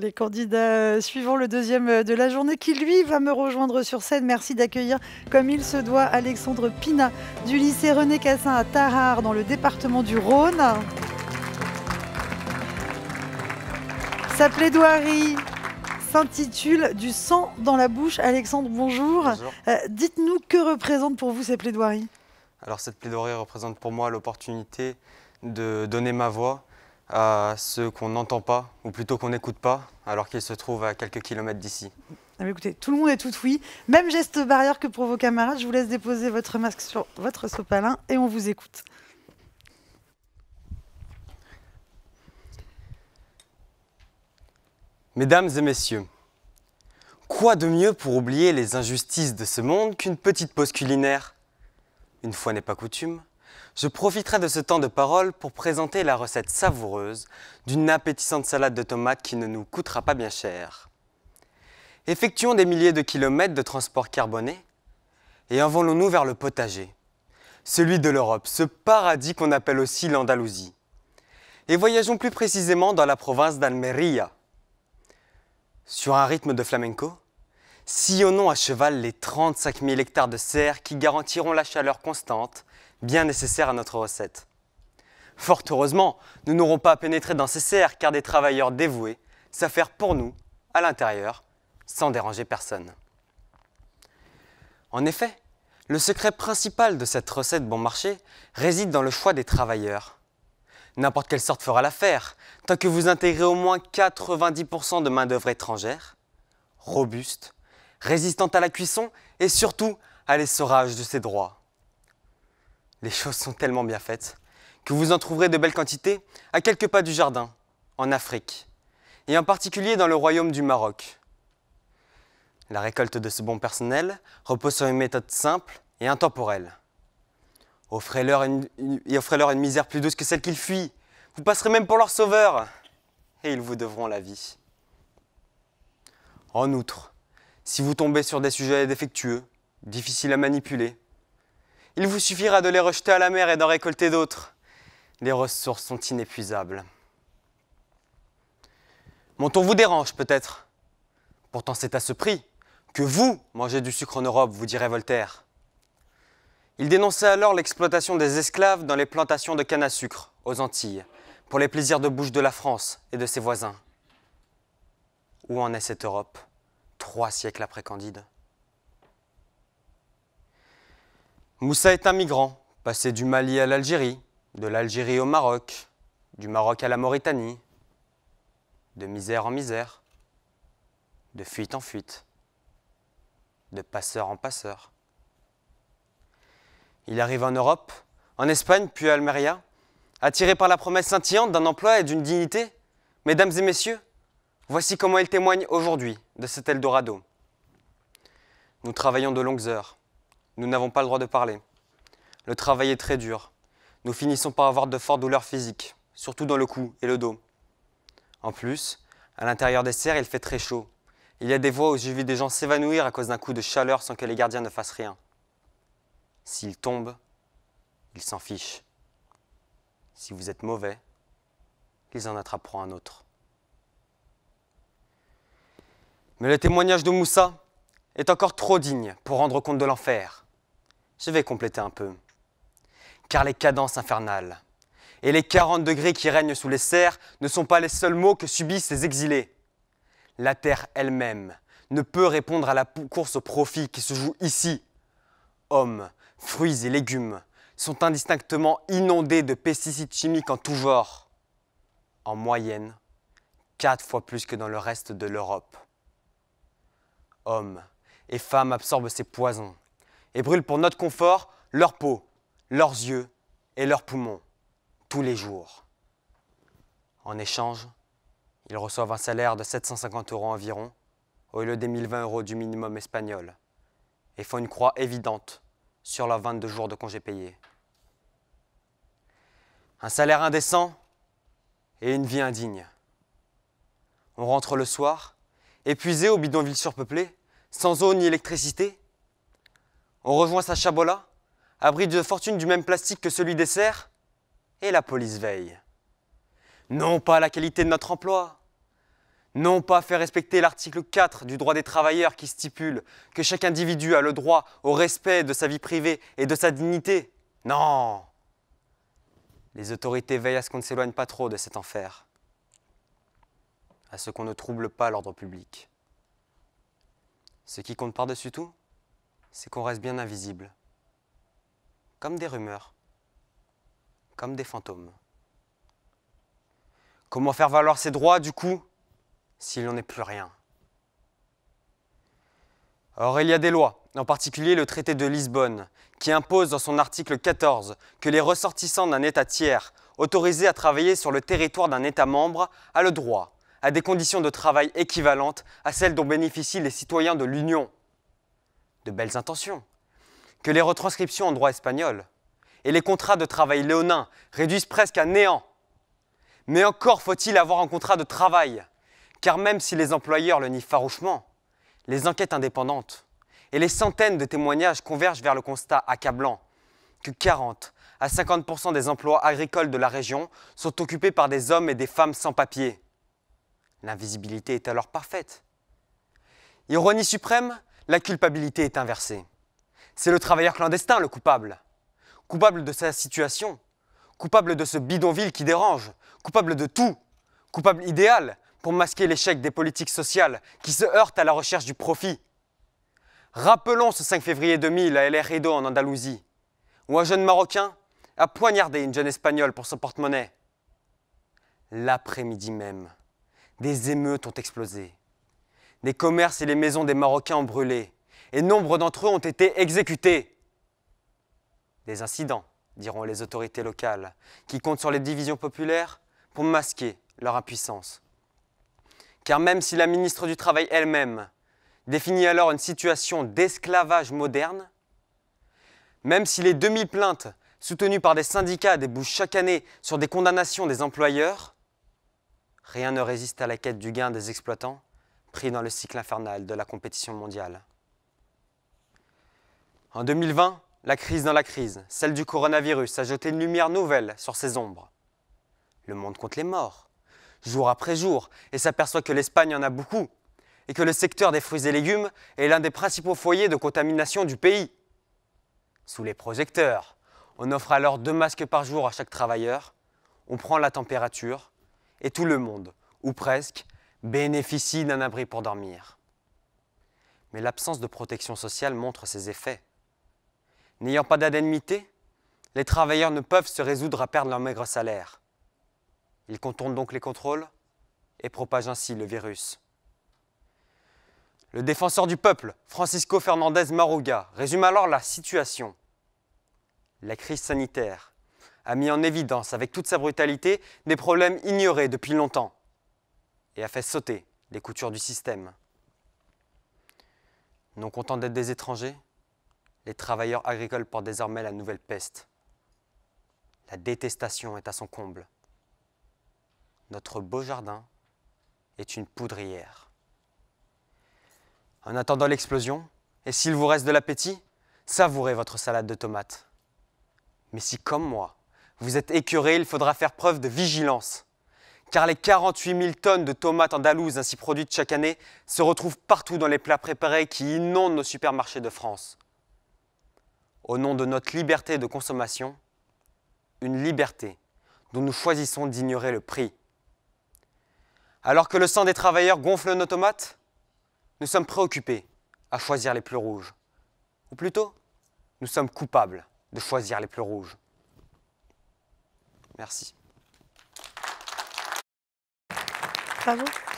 Les candidats euh, suivant le deuxième euh, de la journée qui, lui, va me rejoindre sur scène. Merci d'accueillir, comme il se doit, Alexandre Pina du lycée René Cassin à Tarare, dans le département du Rhône. Sa plaidoirie s'intitule Du sang dans la bouche. Alexandre, bonjour. bonjour. Euh, dites-nous que représente pour vous ces plaidoiries Alors, cette plaidoirie représente pour moi l'opportunité de donner ma voix à ceux qu'on n'entend pas, ou plutôt qu'on n'écoute pas, alors qu'ils se trouvent à quelques kilomètres d'ici. Ah, écoutez, tout le monde est tout oui. Même geste barrière que pour vos camarades. Je vous laisse déposer votre masque sur votre sopalin et on vous écoute. Mesdames et messieurs, quoi de mieux pour oublier les injustices de ce monde qu'une petite pause culinaire Une fois n'est pas coutume, je profiterai de ce temps de parole pour présenter la recette savoureuse d'une appétissante salade de tomates qui ne nous coûtera pas bien cher. Effectuons des milliers de kilomètres de transport carboné et envolons-nous vers le potager, celui de l'Europe, ce paradis qu'on appelle aussi l'Andalousie. Et voyageons plus précisément dans la province d'Almeria. Sur un rythme de flamenco, sillonnons à cheval les 35 000 hectares de serre qui garantiront la chaleur constante bien nécessaire à notre recette. Fort heureusement, nous n'aurons pas à pénétrer dans ces serres car des travailleurs dévoués s'affairent pour nous, à l'intérieur, sans déranger personne. En effet, le secret principal de cette recette bon marché réside dans le choix des travailleurs. N'importe quelle sorte fera l'affaire, tant que vous intégrez au moins 90% de main-d'œuvre étrangère, robuste, résistante à la cuisson et surtout à l'essorage de ses droits. Les choses sont tellement bien faites que vous en trouverez de belles quantités à quelques pas du jardin, en Afrique, et en particulier dans le royaume du Maroc. La récolte de ce bon personnel repose sur une méthode simple et intemporelle. Offrez-leur une, offrez une misère plus douce que celle qu'ils fuient. Vous passerez même pour leur sauveur, et ils vous devront la vie. En outre, si vous tombez sur des sujets défectueux, difficiles à manipuler, il vous suffira de les rejeter à la mer et d'en récolter d'autres. Les ressources sont inépuisables. Mon vous dérange peut-être. Pourtant c'est à ce prix que vous mangez du sucre en Europe, vous dirait Voltaire. Il dénonçait alors l'exploitation des esclaves dans les plantations de canne à sucre aux Antilles, pour les plaisirs de bouche de la France et de ses voisins. Où en est cette Europe, trois siècles après Candide Moussa est un migrant, passé du Mali à l'Algérie, de l'Algérie au Maroc, du Maroc à la Mauritanie, de misère en misère, de fuite en fuite, de passeur en passeur. Il arrive en Europe, en Espagne, puis à Almeria, attiré par la promesse scintillante d'un emploi et d'une dignité. Mesdames et messieurs, voici comment il témoigne aujourd'hui de cet Eldorado. Nous travaillons de longues heures, nous n'avons pas le droit de parler. Le travail est très dur. Nous finissons par avoir de fortes douleurs physiques, surtout dans le cou et le dos. En plus, à l'intérieur des serres, il fait très chaud. Il y a des voies où j'ai vu des gens s'évanouir à cause d'un coup de chaleur sans que les gardiens ne fassent rien. S'ils tombent, ils s'en fichent. Si vous êtes mauvais, ils en attraperont un autre. Mais le témoignage de Moussa est encore trop digne pour rendre compte de l'enfer. Je vais compléter un peu. Car les cadences infernales et les 40 degrés qui règnent sous les serres ne sont pas les seuls maux que subissent les exilés. La terre elle-même ne peut répondre à la course au profit qui se joue ici. Hommes, fruits et légumes sont indistinctement inondés de pesticides chimiques en tout genre. En moyenne, quatre fois plus que dans le reste de l'Europe. Hommes et femmes absorbent ces poisons et brûlent pour notre confort leur peau, leurs yeux et leurs poumons, tous les jours. En échange, ils reçoivent un salaire de 750 euros environ, au lieu des 1020 euros du minimum espagnol, et font une croix évidente sur leurs 22 jours de congés payés. Un salaire indécent et une vie indigne. On rentre le soir, épuisé au bidonville surpeuplé, sans eau ni électricité, on rejoint sa chabola, abri de fortune du même plastique que celui des serres, et la police veille. Non pas la qualité de notre emploi, non pas faire respecter l'article 4 du droit des travailleurs qui stipule que chaque individu a le droit au respect de sa vie privée et de sa dignité. Non Les autorités veillent à ce qu'on ne s'éloigne pas trop de cet enfer, à ce qu'on ne trouble pas l'ordre public. Ce qui compte par-dessus tout, c'est qu'on reste bien invisible. Comme des rumeurs. Comme des fantômes. Comment faire valoir ses droits, du coup, s'il n'en est plus rien Or, il y a des lois, en particulier le traité de Lisbonne, qui impose dans son article 14 que les ressortissants d'un État tiers autorisés à travailler sur le territoire d'un État membre a le droit à des conditions de travail équivalentes à celles dont bénéficient les citoyens de l'Union de belles intentions, que les retranscriptions en droit espagnol et les contrats de travail léonins réduisent presque à néant. Mais encore faut-il avoir un contrat de travail, car même si les employeurs le nient farouchement, les enquêtes indépendantes et les centaines de témoignages convergent vers le constat accablant que 40 à 50% des emplois agricoles de la région sont occupés par des hommes et des femmes sans papier. L'invisibilité est alors parfaite. Ironie suprême, la culpabilité est inversée. C'est le travailleur clandestin le coupable. Coupable de sa situation, coupable de ce bidonville qui dérange, coupable de tout, coupable idéal pour masquer l'échec des politiques sociales qui se heurtent à la recherche du profit. Rappelons ce 5 février 2000 à El Edo en Andalousie, où un jeune Marocain a poignardé une jeune Espagnole pour son porte-monnaie. L'après-midi même, des émeutes ont explosé. Les commerces et les maisons des Marocains ont brûlé, et nombre d'entre eux ont été exécutés. Des incidents, diront les autorités locales, qui comptent sur les divisions populaires pour masquer leur impuissance. Car même si la ministre du Travail elle-même définit alors une situation d'esclavage moderne, même si les demi-plaintes soutenues par des syndicats débouchent chaque année sur des condamnations des employeurs, rien ne résiste à la quête du gain des exploitants pris dans le cycle infernal de la compétition mondiale. En 2020, la crise dans la crise, celle du coronavirus, a jeté une lumière nouvelle sur ces ombres. Le monde compte les morts, jour après jour, et s'aperçoit que l'Espagne en a beaucoup, et que le secteur des fruits et légumes est l'un des principaux foyers de contamination du pays. Sous les projecteurs, on offre alors deux masques par jour à chaque travailleur, on prend la température, et tout le monde, ou presque, bénéficient d'un abri pour dormir. Mais l'absence de protection sociale montre ses effets. N'ayant pas d'indemnité, les travailleurs ne peuvent se résoudre à perdre leur maigre salaire. Ils contournent donc les contrôles et propagent ainsi le virus. Le défenseur du peuple, Francisco Fernandez Maruga, résume alors la situation. La crise sanitaire a mis en évidence avec toute sa brutalité des problèmes ignorés depuis longtemps et a fait sauter les coutures du système. Non content d'être des étrangers, les travailleurs agricoles portent désormais la nouvelle peste. La détestation est à son comble. Notre beau jardin est une poudrière. En attendant l'explosion, et s'il vous reste de l'appétit, savourez votre salade de tomates. Mais si, comme moi, vous êtes écœuré, il faudra faire preuve de vigilance car les 48 000 tonnes de tomates andalouses ainsi produites chaque année se retrouvent partout dans les plats préparés qui inondent nos supermarchés de France. Au nom de notre liberté de consommation, une liberté dont nous choisissons d'ignorer le prix. Alors que le sang des travailleurs gonfle nos tomates, nous sommes préoccupés à choisir les plus rouges. Ou plutôt, nous sommes coupables de choisir les plus rouges. Merci. Bravo.